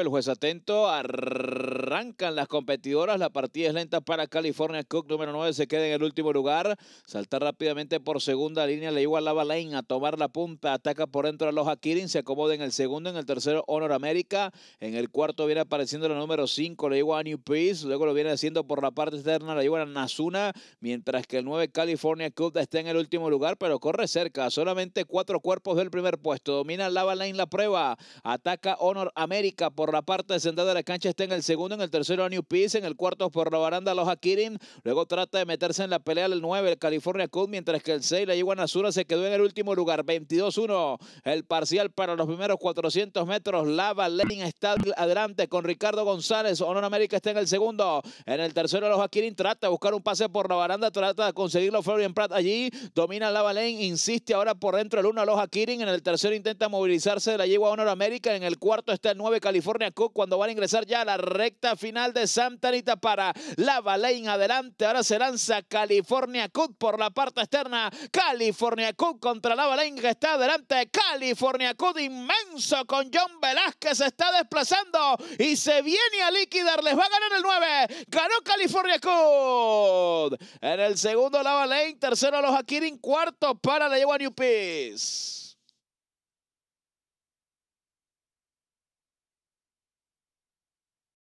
el juez atento. Arrancan las competidoras. La partida es lenta para California Cook. Número 9 se queda en el último lugar. Salta rápidamente por segunda línea. Le igual Lava Lane a tomar la punta. Ataca por dentro a los Akirin. Se acomoda en el segundo. En el tercero, Honor América. En el cuarto viene apareciendo la número 5. Le igual a New Peace. Luego lo viene haciendo por la parte externa. Le igual a Nasuna. Mientras que el 9, California Cook, está en el último lugar. Pero corre cerca. Solamente cuatro cuerpos del primer puesto. Domina Lava Lane la prueba. Ataca Honor América por por la parte central de la cancha está en el segundo, en el tercero a New Peace, en el cuarto por la baranda los Kirin. Luego trata de meterse en la pelea del 9, el California Cup, mientras que el 6, la Azura se quedó en el último lugar. 22-1 el parcial para los primeros 400 metros. Lava Lane está adelante con Ricardo González. Honor América está en el segundo. En el tercero los Kirin trata de buscar un pase por la baranda, trata de conseguirlo Florian Pratt allí. Domina Lava Lane, insiste ahora por dentro el 1 a los En el tercero intenta movilizarse de la yegua Honor América. En el cuarto está el 9 California. California Cook cuando van a ingresar ya a la recta final de Santa Anita para la Lane adelante. Ahora se lanza California Cut por la parte externa. California Cook contra la Lane que está adelante. California Cut inmenso con John Velázquez se está desplazando y se viene a liquidar. Les va a ganar el 9. Ganó California Cup En el segundo Lava Lane, tercero los Akirin, cuarto para la Yewa New Peace.